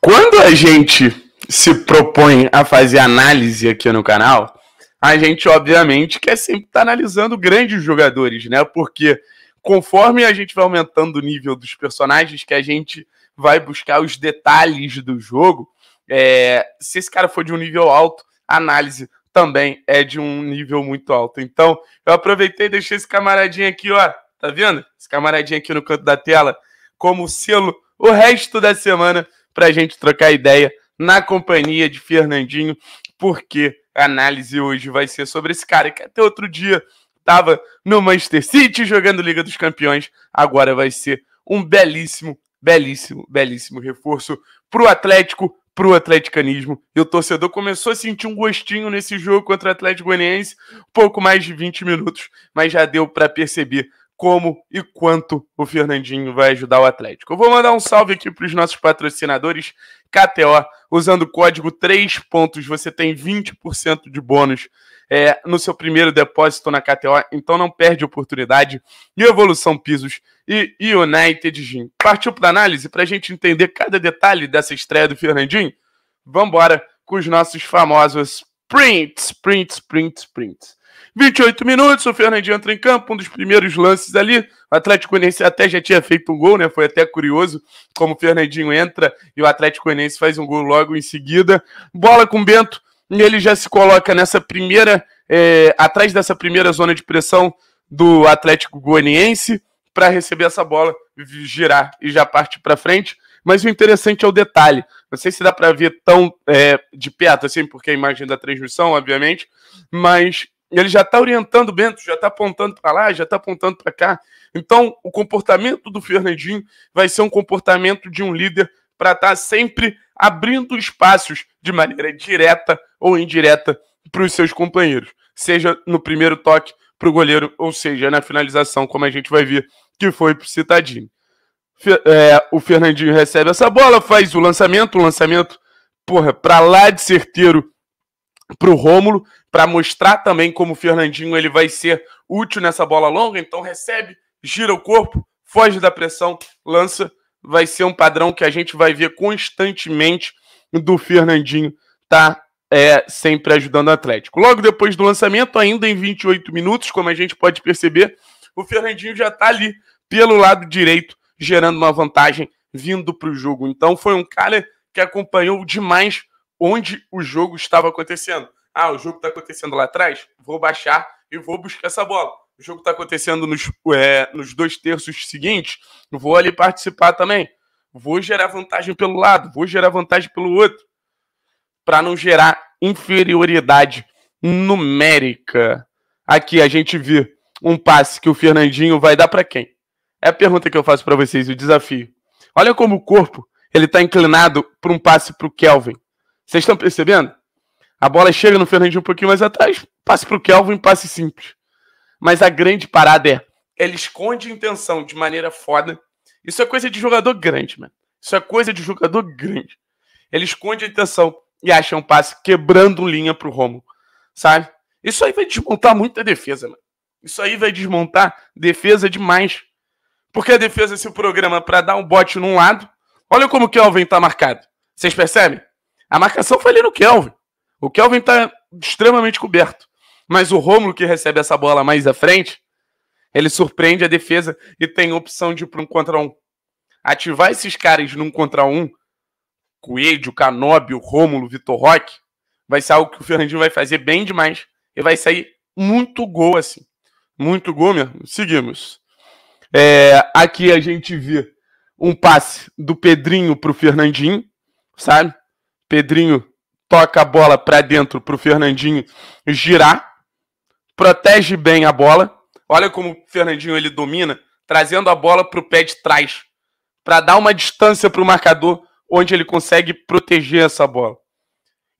Quando a gente se propõe a fazer análise aqui no canal, a gente obviamente quer sempre estar tá analisando grandes jogadores, né? Porque conforme a gente vai aumentando o nível dos personagens, que a gente vai buscar os detalhes do jogo, é... se esse cara for de um nível alto, a análise também é de um nível muito alto. Então, eu aproveitei e deixei esse camaradinho aqui, ó. Tá vendo? Esse camaradinho aqui no canto da tela, como selo, o resto da semana para a gente trocar ideia na companhia de Fernandinho, porque a análise hoje vai ser sobre esse cara que até outro dia estava no Manchester City jogando Liga dos Campeões, agora vai ser um belíssimo, belíssimo, belíssimo reforço para o Atlético, para o atleticanismo. E o torcedor começou a sentir um gostinho nesse jogo contra o Atlético Goianiense, pouco mais de 20 minutos, mas já deu para perceber como e quanto o Fernandinho vai ajudar o Atlético. Eu vou mandar um salve aqui para os nossos patrocinadores KTO. Usando o código 3 pontos, você tem 20% de bônus é, no seu primeiro depósito na KTO, então não perde oportunidade. E Evolução Pisos e United Gym. Partiu para análise para a gente entender cada detalhe dessa estreia do Fernandinho? Vamos embora com os nossos famosos prints, prints, prints, prints. 28 minutos, o Fernandinho entra em campo, um dos primeiros lances ali. O Atlético Goianiense até já tinha feito um gol, né? Foi até curioso como o Fernandinho entra e o Atlético Goianiense faz um gol logo em seguida. Bola com o Bento, e ele já se coloca nessa primeira, é, atrás dessa primeira zona de pressão do Atlético Goianiense para receber essa bola, girar e já parte para frente. Mas o interessante é o detalhe. Não sei se dá para ver tão é, de perto, assim, porque a imagem da transmissão, obviamente, mas ele já está orientando o Bento, já está apontando para lá, já está apontando para cá. Então, o comportamento do Fernandinho vai ser um comportamento de um líder para estar tá sempre abrindo espaços de maneira direta ou indireta para os seus companheiros, seja no primeiro toque para o goleiro, ou seja, na finalização, como a gente vai ver que foi para o Citadini. É, o Fernandinho recebe essa bola, faz o lançamento, o lançamento, porra, pra lá de certeiro pro Rômulo, para mostrar também como o Fernandinho ele vai ser útil nessa bola longa, então recebe, gira o corpo, foge da pressão, lança, vai ser um padrão que a gente vai ver constantemente do Fernandinho, tá? É, sempre ajudando o Atlético. Logo depois do lançamento, ainda em 28 minutos, como a gente pode perceber, o Fernandinho já tá ali pelo lado direito gerando uma vantagem vindo para o jogo. Então foi um cara que acompanhou demais onde o jogo estava acontecendo. Ah, o jogo está acontecendo lá atrás, vou baixar e vou buscar essa bola. O jogo está acontecendo nos, é, nos dois terços seguintes, vou ali participar também. Vou gerar vantagem pelo lado, vou gerar vantagem pelo outro, para não gerar inferioridade numérica. Aqui a gente vê um passe que o Fernandinho vai dar para quem? É a pergunta que eu faço para vocês, o desafio. Olha como o corpo ele está inclinado para um passe para o Kelvin. Vocês estão percebendo? A bola chega no Fernandinho um pouquinho mais atrás, passe para o Kelvin, passe simples. Mas a grande parada é, ele esconde a intenção de maneira foda. Isso é coisa de jogador grande, mano. Isso é coisa de jogador grande. Ele esconde a intenção e acha um passe quebrando linha para o Romo, sabe? Isso aí vai desmontar muita defesa, mano. Isso aí vai desmontar defesa demais. Porque a defesa se programa para dar um bote num lado. Olha como o Kelvin tá marcado. Vocês percebem? A marcação foi ali no Kelvin. O Kelvin tá extremamente coberto. Mas o Romulo, que recebe essa bola mais à frente, ele surpreende a defesa e tem opção de ir para um contra um. Ativar esses caras num contra um, Coelho, Canóbio, Rômulo, Vitor Roque, vai ser algo que o Fernandinho vai fazer bem demais. E vai sair muito gol assim. Muito gol mesmo. Seguimos. É, aqui a gente vê um passe do Pedrinho para o Fernandinho, sabe? Pedrinho toca a bola para dentro para o Fernandinho girar, protege bem a bola. Olha como o Fernandinho ele domina, trazendo a bola para o pé de trás, para dar uma distância para o marcador, onde ele consegue proteger essa bola.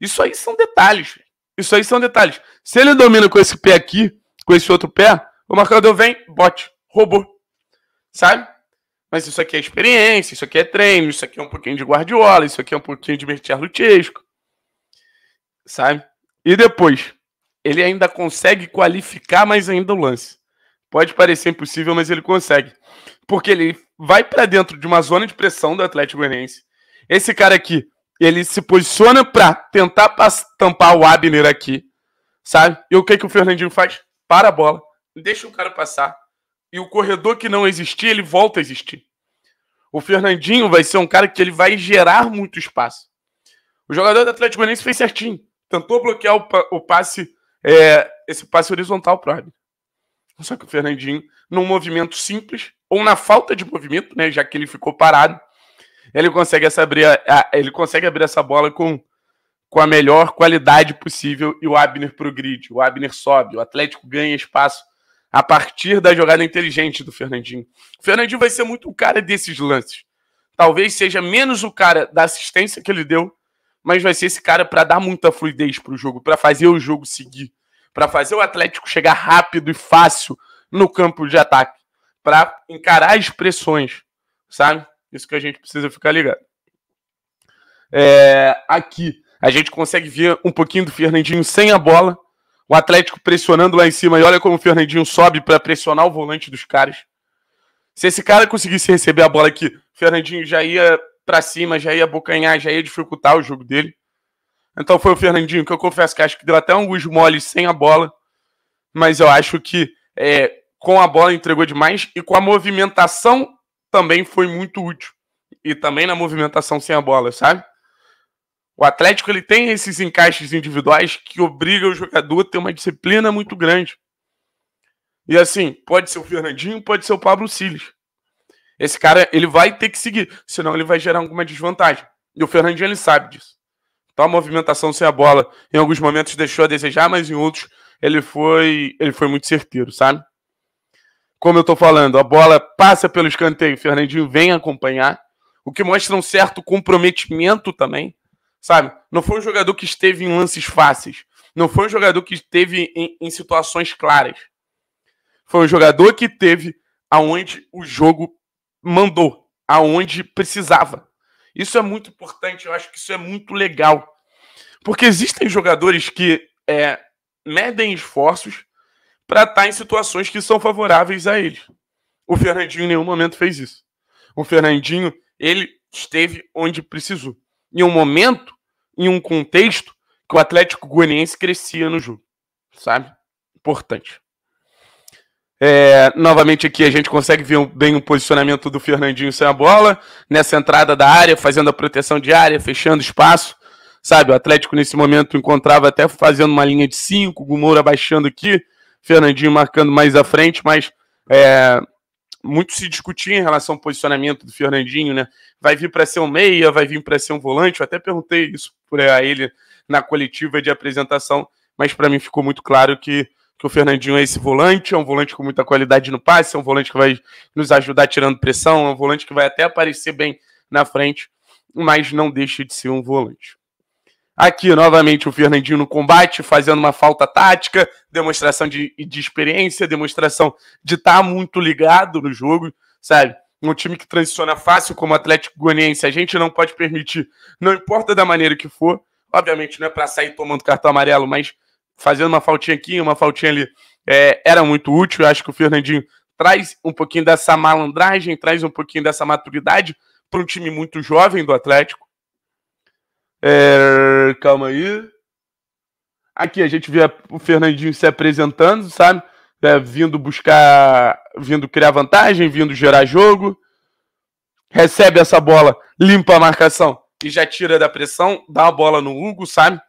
Isso aí são detalhes. Isso aí são detalhes. Se ele domina com esse pé aqui, com esse outro pé, o marcador vem, bote, roubou sabe? Mas isso aqui é experiência, isso aqui é treino, isso aqui é um pouquinho de Guardiola, isso aqui é um pouquinho de Mertier Lutesco, sabe? E depois, ele ainda consegue qualificar mais ainda o lance. Pode parecer impossível, mas ele consegue. Porque ele vai para dentro de uma zona de pressão do Atlético Goianiense. Esse cara aqui, ele se posiciona para tentar tampar o Abner aqui, sabe? E o que, que o Fernandinho faz? Para a bola, deixa o cara passar e o corredor que não existia, ele volta a existir. O Fernandinho vai ser um cara que ele vai gerar muito espaço. O jogador do Atlético Goianiense fez certinho. Tentou bloquear o, o passe, é, esse passe horizontal para o Só que o Fernandinho, num movimento simples, ou na falta de movimento, né, já que ele ficou parado, ele consegue, essa abrir, a, ele consegue abrir essa bola com, com a melhor qualidade possível e o Abner o grid. O Abner sobe, o Atlético ganha espaço a partir da jogada inteligente do Fernandinho. O Fernandinho vai ser muito o cara desses lances. Talvez seja menos o cara da assistência que ele deu, mas vai ser esse cara para dar muita fluidez para o jogo, para fazer o jogo seguir, para fazer o Atlético chegar rápido e fácil no campo de ataque, para encarar as pressões, sabe? Isso que a gente precisa ficar ligado. É, aqui a gente consegue ver um pouquinho do Fernandinho sem a bola o Atlético pressionando lá em cima. E olha como o Fernandinho sobe para pressionar o volante dos caras. Se esse cara conseguisse receber a bola aqui, o Fernandinho já ia para cima, já ia bocanhar, já ia dificultar o jogo dele. Então foi o Fernandinho que eu confesso que acho que deu até alguns moles sem a bola. Mas eu acho que é, com a bola entregou demais e com a movimentação também foi muito útil. E também na movimentação sem a bola, sabe? O Atlético ele tem esses encaixes individuais que obrigam o jogador a ter uma disciplina muito grande. E assim, pode ser o Fernandinho, pode ser o Pablo Siles. Esse cara, ele vai ter que seguir, senão ele vai gerar alguma desvantagem. E o Fernandinho, ele sabe disso. Então a movimentação sem a bola, em alguns momentos deixou a desejar, mas em outros ele foi, ele foi muito certeiro, sabe? Como eu tô falando, a bola passa pelo escanteio, o Fernandinho vem acompanhar, o que mostra um certo comprometimento também sabe? Não foi um jogador que esteve em lances fáceis. Não foi um jogador que esteve em, em situações claras. Foi um jogador que teve aonde o jogo mandou, aonde precisava. Isso é muito importante, eu acho que isso é muito legal. Porque existem jogadores que é, medem esforços para estar tá em situações que são favoráveis a eles. O Fernandinho em nenhum momento fez isso. O Fernandinho, ele esteve onde precisou. Em um momento, em um contexto que o Atlético Goianiense crescia no jogo, sabe? Importante. É, novamente aqui a gente consegue ver bem o posicionamento do Fernandinho sem a bola, nessa entrada da área, fazendo a proteção de área, fechando espaço, sabe? O Atlético nesse momento encontrava até fazendo uma linha de 5, o Moura baixando aqui, Fernandinho marcando mais à frente, mas é, muito se discutia em relação ao posicionamento do Fernandinho, né? Vai vir para ser um meia, vai vir para ser um volante. Eu até perguntei isso para eh, ele na coletiva de apresentação, mas para mim ficou muito claro que, que o Fernandinho é esse volante, é um volante com muita qualidade no passe, é um volante que vai nos ajudar tirando pressão, é um volante que vai até aparecer bem na frente, mas não deixa de ser um volante. Aqui, novamente, o Fernandinho no combate, fazendo uma falta tática, demonstração de, de experiência, demonstração de estar tá muito ligado no jogo, sabe? Um time que transiciona fácil como o Atlético Goianiense, a gente não pode permitir, não importa da maneira que for, obviamente não é para sair tomando cartão amarelo, mas fazendo uma faltinha aqui, uma faltinha ali, é, era muito útil. Eu acho que o Fernandinho traz um pouquinho dessa malandragem, traz um pouquinho dessa maturidade para um time muito jovem do Atlético. É, calma aí. Aqui a gente vê o Fernandinho se apresentando, sabe? É, vindo buscar, vindo criar vantagem, vindo gerar jogo. Recebe essa bola, limpa a marcação e já tira da pressão, dá a bola no Hugo, sabe?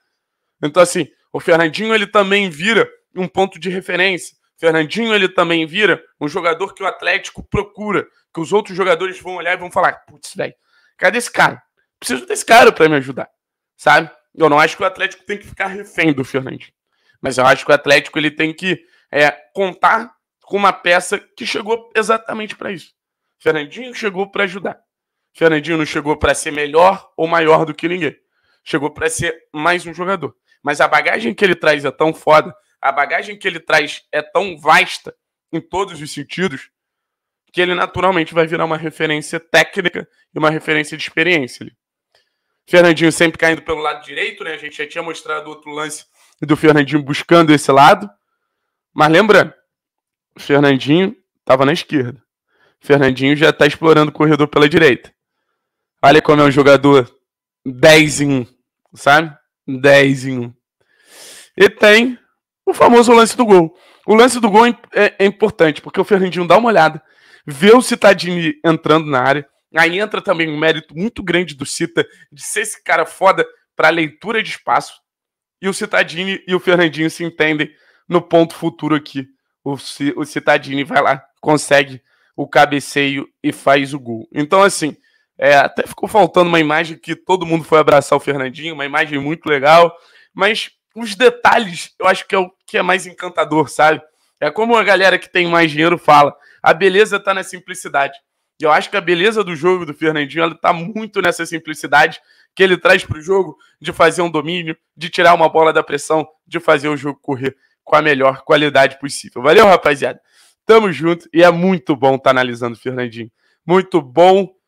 Então assim, o Fernandinho ele também vira um ponto de referência. Fernandinho ele também vira um jogador que o Atlético procura, que os outros jogadores vão olhar e vão falar: "Putz, velho, cadê esse cara? Preciso desse cara para me ajudar" sabe? Eu não acho que o Atlético tem que ficar refém do Fernandes. Mas eu acho que o Atlético ele tem que é, contar com uma peça que chegou exatamente para isso. Fernandinho chegou para ajudar. Fernandinho não chegou para ser melhor ou maior do que ninguém. Chegou para ser mais um jogador. Mas a bagagem que ele traz é tão foda, a bagagem que ele traz é tão vasta em todos os sentidos, que ele naturalmente vai virar uma referência técnica e uma referência de experiência. Ali. Fernandinho sempre caindo pelo lado direito, né? A gente já tinha mostrado outro lance do Fernandinho buscando esse lado. Mas lembrando, o Fernandinho estava na esquerda. O Fernandinho já está explorando o corredor pela direita. Olha como é um jogador 10 em 1, sabe? 10 em 1. E tem o famoso lance do gol. O lance do gol é, é, importante, porque o Fernandinho dá uma olhada, vê o Citadini entrando na área, Aí entra também um mérito muito grande do Cita de ser esse cara foda para leitura de espaço. E o Citadini e o Fernandinho se entendem no ponto futuro aqui. O, Citadini vai lá, consegue o cabeceio e faz o gol. Então, assim, é, até ficou faltando uma imagem que todo mundo foi abraçar o Fernandinho, uma imagem muito legal, mas os detalhes eu acho que é o que é mais encantador, sabe? É como a galera que tem mais dinheiro fala: a beleza tá na simplicidade. E eu acho que a beleza do jogo do Fernandinho ela tá muito nessa simplicidade que ele traz para o jogo de fazer um domínio, de tirar uma bola da pressão, de fazer o jogo correr com a melhor qualidade possível. Valeu, rapaziada. Tamo junto e é muito bom estar tá analisando o Fernandinho. Muito bom